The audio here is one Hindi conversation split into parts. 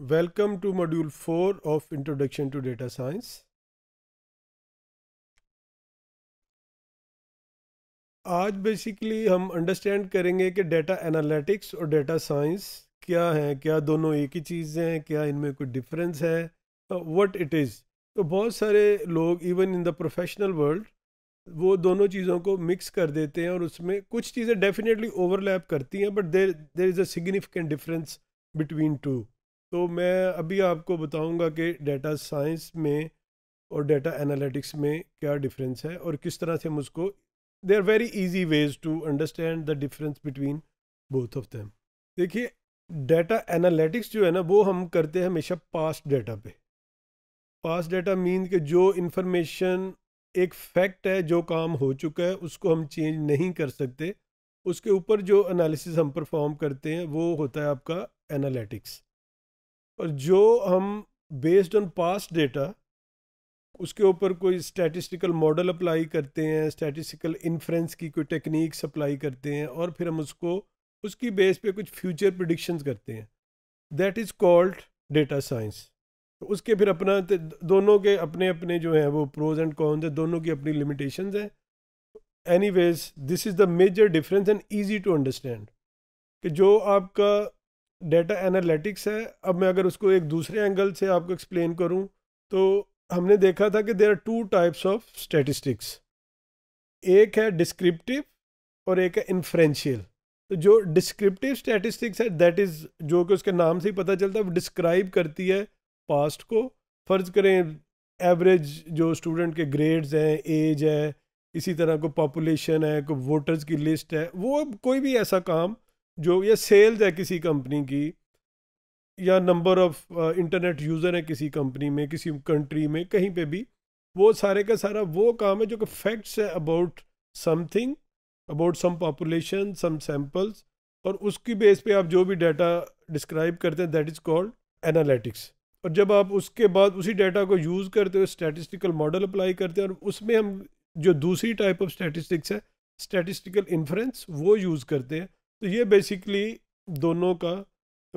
welcome to module four of introduction to data science आज बेसिकली हम अंडरस्टैंड करेंगे कि डाटा एनालिटिक्स और डेटा साइंस क्या है क्या दोनों एक ही चीज़ें हैं क्या इनमें कोई डिफरेंस है वट इट इज़ तो बहुत सारे लोग even in the professional world वो दोनों चीज़ों को मिक्स कर देते हैं और उसमें कुछ चीज़ें डेफिनेटली ओवरलैप करती हैं but there there is a significant difference between two तो मैं अभी आपको बताऊंगा कि डेटा साइंस में और डेटा एनालिटिक्स में क्या डिफरेंस है और किस तरह से हम उसको they are very easy ways to understand the difference between both of them देखिए डेटा एनालिटिक्स जो है ना वो हम करते हैं हमेशा पास्ट डेटा पे पास्ट डेटा मीन के जो इन्फॉर्मेशन एक फैक्ट है जो काम हो चुका है उसको हम चेंज नहीं कर सकते उसके ऊपर जो एनालिसिस हम परफॉर्म करते हैं वो होता है आपका एनालिटिक्स और जो हम बेस्ड ऑन पास्ट डेटा उसके ऊपर कोई स्टैटिस्टिकल मॉडल अप्लाई करते हैं स्टैटिस्टिकल इन्फ्रेंस की कोई टेक्निक्स अप्लाई करते हैं और फिर हम उसको उसकी बेस पे कुछ फ्यूचर प्रडिक्शंस करते हैं that is called data science तो उसके फिर अपना दोनों के अपने अपने जो हैं वो प्रोज एंड कॉन्स हैं दोनों की अपनी लिमिटेशन हैं any ways this is the major difference and easy to understand कि जो आपका डेटा एनालिटिक्स है अब मैं अगर उसको एक दूसरे एंगल से आपको एक्सप्लेन करूं तो हमने देखा था कि there are two types of statistics एक है डिस्क्रिप्टिव और एक है इन्फ्रेंशियल तो जो डिस्क्रिप्टिव स्टैटिस्टिक्स है दैट इज़ जो कि उसके नाम से ही पता चलता है वो डिस्क्राइब करती है पास्ट को फ़र्ज़ करें एवरेज जो स्टूडेंट के ग्रेड्स हैं एज है इसी तरह को पॉपुलेशन है को वोटर्स की लिस्ट है वो कोई भी ऐसा काम जो या सेल्स है किसी कंपनी की या नंबर ऑफ इंटरनेट यूज़र है किसी कंपनी में किसी कंट्री में कहीं पे भी वो सारे का सारा वो काम है जो कि फैक्ट्स है about something about some population some samples और उसकी बेस पे आप जो भी डाटा डिस्क्राइब करते हैं दैट इज़ कॉल्ड एनालिटिक्स और जब आप उसके बाद उसी डाटा को यूज़ करते हो स्टैटिस्टिकल मॉडल अप्लाई करते हैं और उसमें हम जो दूसरी टाइप ऑफ स्टैटिस्टिक्स है स्टैटिस्टिकल इन्फ्रेंस वो यूज़ करते हैं तो ये बेसिकली दोनों का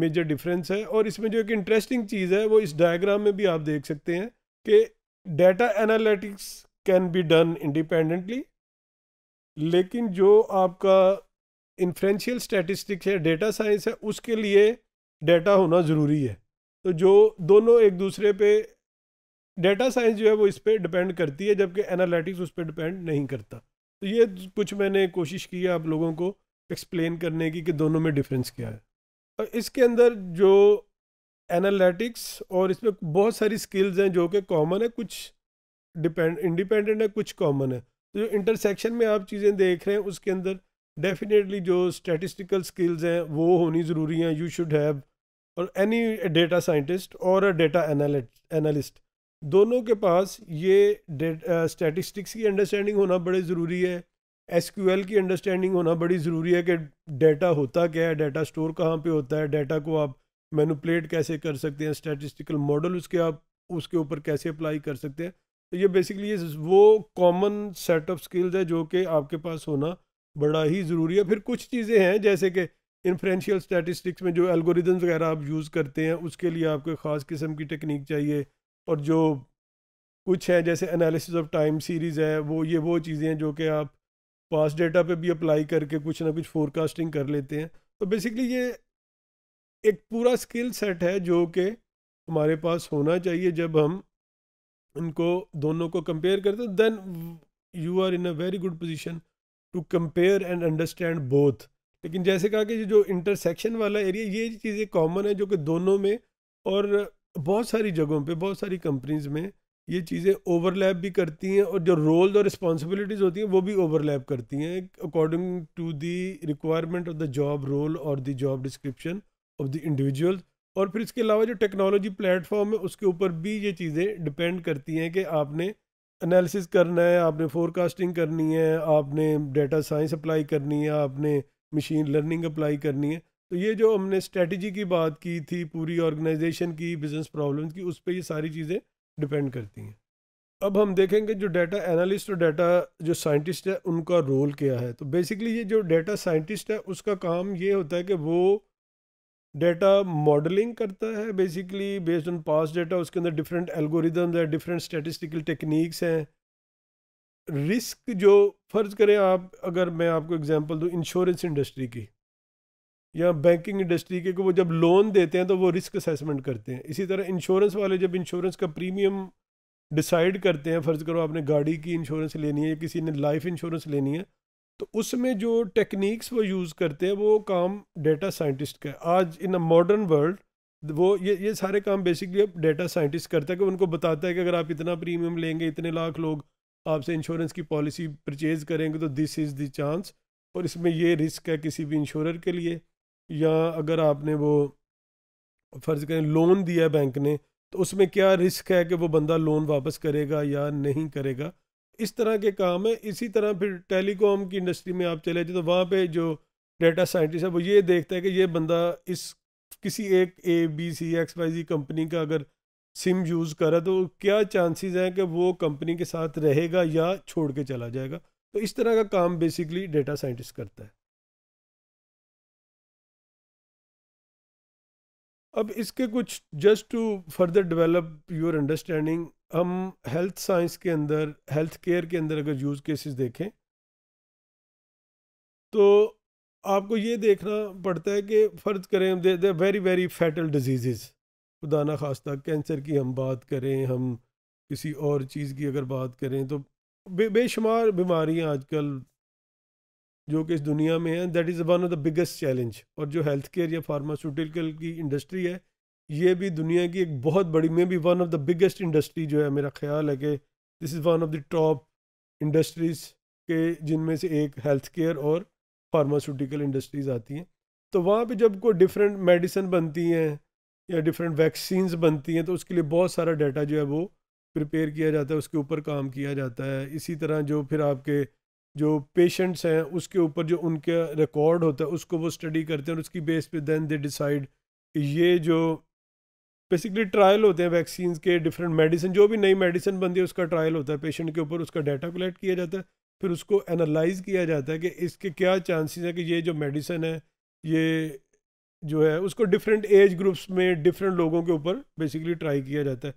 मेजर डिफरेंस है और इसमें जो एक इंटरेस्टिंग चीज़ है वो इस डायग्राम में भी आप देख सकते हैं कि data analytics can be done independently लेकिन जो आपका इन्फ्रेंशियल स्टैटिस्टिक्स है डेटा साइंस है उसके लिए डेटा होना ज़रूरी है तो जो दोनों एक दूसरे पे डेटा साइंस जो है वो इस पर डिपेंड करती है जबकि एनालिटिक्स उस पर डिपेंड नहीं करता तो ये कुछ मैंने कोशिश की है आप लोगों को एक्सप्लेन करने की कि दोनों में डिफरेंस क्या है और इसके अंदर जो एनालिटिक्स और इसमें बहुत सारी स्किल्स हैं जो कि कॉमन है कुछ डिपेंड इंडिपेंडेंट है कुछ कॉमन है तो जो इंटरसेक्शन में आप चीज़ें देख रहे हैं उसके अंदर डेफिनेटली जो स्टेटिस्टिकल स्किल्स हैं वो होनी ज़रूरी हैं यू शुड हैव और एनी डेटा साइंटिस्ट और डेटा एनालिस्ट दोनों के पास ये स्टैटिस्टिक्स uh, की अंडरस्टैंडिंग होना बड़े ज़रूरी है एस की अंडरस्टैंडिंग होना बड़ी ज़रूरी है कि डेटा होता क्या है डाटा स्टोर कहाँ पे होता है डेटा को आप मैनुपलेट कैसे कर सकते हैं स्टैटिस्टिकल मॉडल उसके आप उसके ऊपर कैसे अप्लाई कर सकते हैं तो ये बेसिकली ये वो कॉमन सेट ऑफ स्किल्स है जो कि आपके पास होना बड़ा ही ज़रूरी है फिर कुछ चीज़ें हैं जैसे कि इन्फ्रेंशियल स्टैटिस्टिक्स में जो एल्गोरिदम वगैरह आप यूज़ करते हैं उसके लिए आपको ख़ास किस्म की टेक्निक चाहिए और जो कुछ है जैसे एनालिसिस ऑफ टाइम सीरीज़ है वो ये वो चीज़ें हैं जो कि आप पास डेटा पे भी अप्लाई करके कुछ ना कुछ फोरकास्टिंग कर लेते हैं तो बेसिकली ये एक पूरा स्किल सेट है जो कि हमारे पास होना चाहिए जब हम इनको दोनों को कंपेयर करते हैं then you are in a very good position to compare and understand both लेकिन जैसे कहा कि जो इंटरसेक्शन वाला एरिया ये चीज़ें कॉमन है जो कि दोनों में और बहुत सारी जगहों पे बहुत सारी कंपनीज में ये चीज़ें ओवरलैप भी करती हैं और जो रोल और रिस्पॉन्सिबिलिटीज़ होती हैं वो भी ओवरलैप करती हैं according to the requirement of the job role और the job description of the individual और फिर इसके अलावा जो टेक्नोलॉजी प्लेटफॉर्म है उसके ऊपर भी ये चीज़ें डिपेंड करती हैं कि आपने एनालिसिस करना है आपने फोरकास्टिंग करनी है आपने डेटा साइंस अप्लाई करनी है आपने मशीन लर्निंग अप्लाई करनी है तो ये जो हमने स्ट्रेटजी की बात की थी पूरी ऑर्गेनाइजेशन की बिजनेस प्रॉब्लम्स की उस पर ये सारी चीज़ें डिपेंड करती हैं अब हम देखेंगे जो डाटा एनालिस्ट और डाटा जो साइंटिस्ट है उनका रोल क्या है तो बेसिकली ये जो डाटा साइंटिस्ट है उसका काम ये होता है कि वो डाटा मॉडलिंग करता है basically based on past data उसके अंदर डिफरेंट एल्गोरिदम है डिफरेंट स्टेटिस्टिकल टेक्निक्स हैं रिस्क जो फ़र्ज़ करें आप अगर मैं आपको एग्जांपल दूं इंश्योरेंस इंडस्ट्री की या बैंकिंग इंडस्ट्री के को वो जब लोन देते हैं तो वो रिस्क असेसमेंट करते हैं इसी तरह इंश्योरेंस वाले जब इंश्योरेंस का प्रीमियम डिसाइड करते हैं फ़र्ज़ करो आपने गाड़ी की इंश्योरेंस लेनी है या किसी ने लाइफ इंश्योरेंस लेनी है तो उसमें जो टेक्निक्स वो यूज़ करते हैं वो काम डेटा साइंटिस्ट का है आज इन अ मॉडर्न वर्ल्ड वो ये ये सारे काम बेसिकली अब डेटा साइंटिस्ट करता है कि उनको बताता है कि अगर आप इतना प्रीमियम लेंगे इतने लाख लोग आपसे इंश्योरेंस की पॉलिसी परचेज़ करेंगे तो दिस इज़ द चांस और इसमें ये रिस्क है किसी भी इंश्योरर के लिए या अगर आपने वो फ़र्ज़ करें लोन दिया बैंक ने तो उसमें क्या रिस्क है कि वो बंदा लोन वापस करेगा या नहीं करेगा इस तरह के काम है इसी तरह फिर टेलीकॉम की इंडस्ट्री में आप चले जाए तो वहाँ पे जो डेटा साइंटिस्ट है वो ये देखता है कि ये बंदा इस किसी एक A B C X Y Z company का अगर सिम यूज़ करा तो क्या चांसेस हैं कि वो कंपनी के साथ रहेगा या छोड़ के चला जाएगा तो इस तरह का काम बेसिकली डेटा साइंटिस्ट करता है अब इसके कुछ just to further develop your understanding हम हेल्थ साइंस के अंदर हेल्थ केयर के अंदर अगर यूज़ केसेस देखें तो आपको ये देखना पड़ता है कि फ़र्ज़ करें they they very very fatal disease खुदा ना खास्ता कैंसर की हम बात करें हम किसी और चीज़ की अगर बात करें तो बे बेशुमार बीमारियाँ आजकल जो कि इस दुनिया में है that is one of the biggest challenge और जो हेल्थ केयर या फार्मास्यूटिकल की इंडस्ट्री है ये भी दुनिया की एक बहुत बड़ी may be one of the biggest industry जो है मेरा ख्याल है कि this is one of the top industries के जिनमें से एक हेल्थ केयर और फार्मास्यूटिकल इंडस्ट्रीज़ आती हैं तो वहाँ पे जब कोई डिफरेंट मेडिसिन बनती हैं या डिफरेंट वैक्सीन्स बनती हैं तो उसके लिए बहुत सारा डाटा जो है वो प्रिपेयर किया जाता है उसके ऊपर काम किया जाता है इसी तरह जो फिर आपके जो पेशेंट्स हैं उसके ऊपर जो उनका रिकॉर्ड होता है उसको वो स्टडी करते हैं और उसकी बेस पे देन दे डिसाइड ये जो बेसिकली ट्रायल होते हैं वैक्सीन के डिफरेंट मेडिसिन जो भी नई मेडिसिन बनती है उसका ट्रायल होता है पेशेंट के ऊपर उसका डाटा कलेक्ट किया जाता है फिर उसको एनालाइज किया जाता है कि इसके क्या चांसेस हैं कि ये जो मेडिसिन है ये जो है उसको डिफरेंट एज ग्रुप्स में डिफरेंट लोगों के ऊपर बेसिकली ट्राई किया जाता है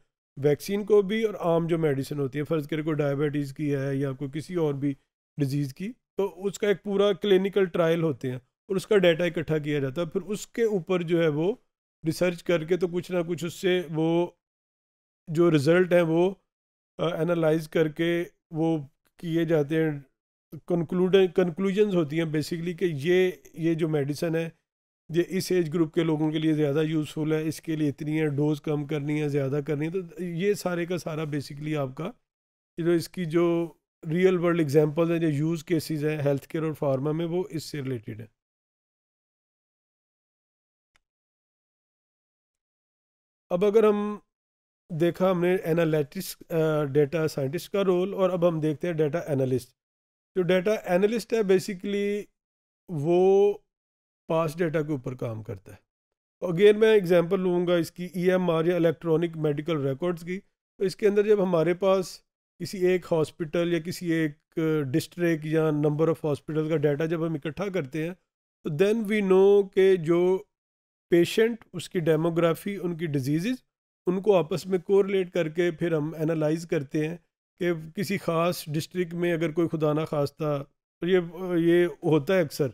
वैक्सीन को भी और आम जो मेडिसिन होती है फ़र्ज़ करें कोई डायबिटीज़ की है या कोई किसी और भी डिजीज़ की तो उसका एक पूरा क्लिनिकल ट्रायल होते हैं और उसका डाटा इकट्ठा किया जाता है फिर उसके ऊपर जो है वो रिसर्च करके तो कुछ ना कुछ उससे वो जो रिज़ल्ट हैं वो एनालाइज करके वो किए जाते हैं कंक्लूड कंक्लूजन होती हैं बेसिकली कि ये ये जो मेडिसन है ये इस एज ग्रुप के लोगों के लिए ज़्यादा यूज़फुल है इसके लिए इतनी है डोज कम करनी है ज़्यादा करनी है तो ये सारे का सारा बेसिकली आपका जो इसकी जो रियल वर्ल्ड एग्जांपल्स हैं जो यूज़ केसेस हैं हेल्थ केयर और फार्मा में वो इससे रिलेटेड हैं अब अगर हम देखा हमने एनालिटिक्स डेटा साइंटिस्ट का रोल और अब हम देखते हैं डेटा एनालिस्ट जो डेटा एनालिस्ट है बेसिकली वो पास डेटा के ऊपर काम करता है अगेन मैं एग्जांपल लूँगा इसकी ईएमआर e या इलेक्ट्रॉनिक मेडिकल रिकॉर्ड्स की तो इसके अंदर जब हमारे पास किसी एक हॉस्पिटल या किसी एक डिस्ट्रिक्ट या नंबर ऑफ हॉस्पिटल का डाटा जब हम इकट्ठा करते हैं तो देन वी नो के जो पेशेंट उसकी डेमोग्राफी उनकी डिजीज़ उनको आपस में कोरिलेट करके फिर हम एनालाइज करते हैं कि किसी ख़ास डिस्ट्रिक्ट में अगर कोई खुदा ना खास्ता ये ये होता है अक्सर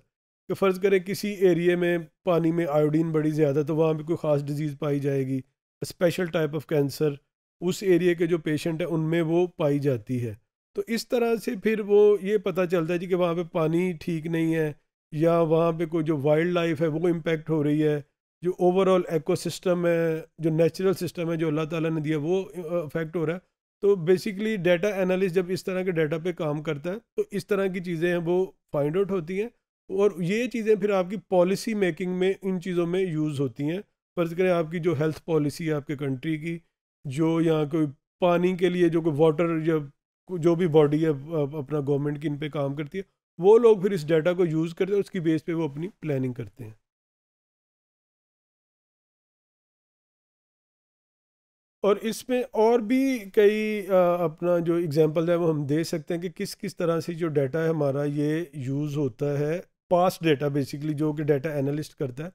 कि फ़र्ज़ करें किसी एरिए में पानी में आयोडीन बड़ी ज़्यादा तो वहाँ पर कोई ख़ास डिजीज़ पाई जाएगी स्पेशल टाइप ऑफ कैंसर उस एरिया के जो पेशेंट हैं उनमें वो पाई जाती है तो इस तरह से फिर वो ये पता चलता है जी कि वहाँ पे पानी ठीक नहीं है या वहाँ पे कोई जो वाइल्ड लाइफ है वो इम्पेक्ट हो रही है जो ओवरऑल एकोसिस्टम है जो नेचुरल सिस्टम है जो अल्लाह ताला ने दिया वो अफेक्ट हो रहा है तो बेसिकली डाटा एनालिस्ट जब इस तरह के डाटा पे काम करता है तो इस तरह की चीज़ें हैं वो फाइंड आउट होती हैं और ये चीज़ें फिर आपकी पॉलिसी मेकिंग में इन चीज़ों में यूज़ होती हैं फ़र्ज़ करें आपकी जो हेल्थ पॉलिसी है आपके कंट्री की जो यहाँ कोई पानी के लिए जो कोई वाटर या जो भी बॉडी है अपना गवर्नमेंट की इन पर काम करती है वो लोग फिर इस डाटा को यूज़ करते हैं उसकी बेस पे वो अपनी प्लानिंग करते हैं और इसमें और भी कई अपना जो एग्जांपल है वो हम दे सकते हैं कि किस किस तरह से जो डाटा है हमारा ये यूज़ होता है पास्ट डाटा बेसिकली जो कि डाटा एनालिस्ट करता है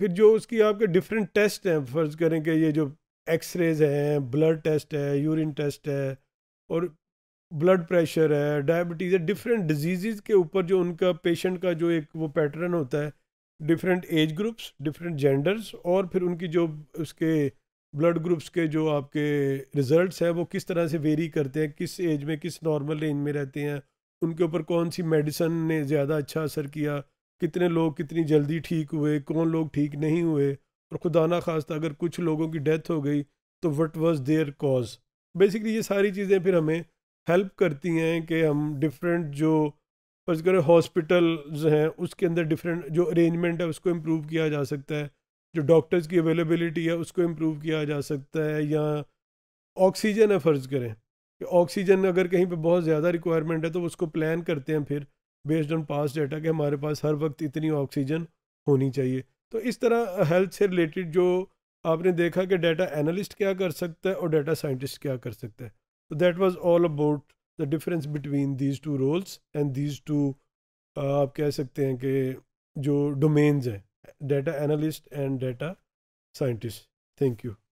फिर जो उसकी आपके डिफरेंट टेस्ट हैं फर्ज करें कि ये जो एक्सरेज हैं ब्लड टेस्ट है यूरिन टेस्ट है और ब्लड प्रेशर है डायबिटीज़ है डिफरेंट डिजीज़ के ऊपर जो उनका पेशेंट का जो एक वो पैटर्न होता है different age groups different genders और फिर उनकी जो उसके ब्लड ग्रुप्स के जो आपके रिजल्ट्स हैं वो किस तरह से वेरी करते हैं किस एज में किस नॉर्मल रेंज में रहते हैं उनके ऊपर कौन सी मेडिसन ने ज़्यादा अच्छा असर किया कितने लोग कितनी जल्दी ठीक हुए कौन लोग ठीक नहीं हुए और खुदा ना खास्ता अगर कुछ लोगों की डेथ हो गई तो what was their cause basically ये सारी चीज़ें फिर हमें हेल्प करती हैं कि हम डिफरेंट जो फर्ज करें हॉस्पिटल हैं उसके अंदर डिफरेंट जो अरेंजमेंट है उसको इम्प्रूव किया जा सकता है जो डॉक्टर्स की अवेलेबिलिटी है उसको इम्प्रूव किया जा सकता है या ऑक्सीजन है फ़र्ज़ करें कि ऑक्सीजन अगर कहीं पे बहुत ज़्यादा रिक्वायरमेंट है तो उसको प्लान करते हैं फिर बेस्ड ऑन पास डाटा कि हमारे पास हर वक्त इतनी ऑक्सीजन होनी चाहिए तो इस तरह हेल्थ से रिलेटेड जो आपने देखा कि डाटा एनालिस्ट क्या कर सकता है और डाटा साइंटिस्ट क्या कर सकता है तो that was all about the difference between these two roles and these two आप कह सकते हैं कि जो डोमेन्स हैं data analyst and data scientist thank you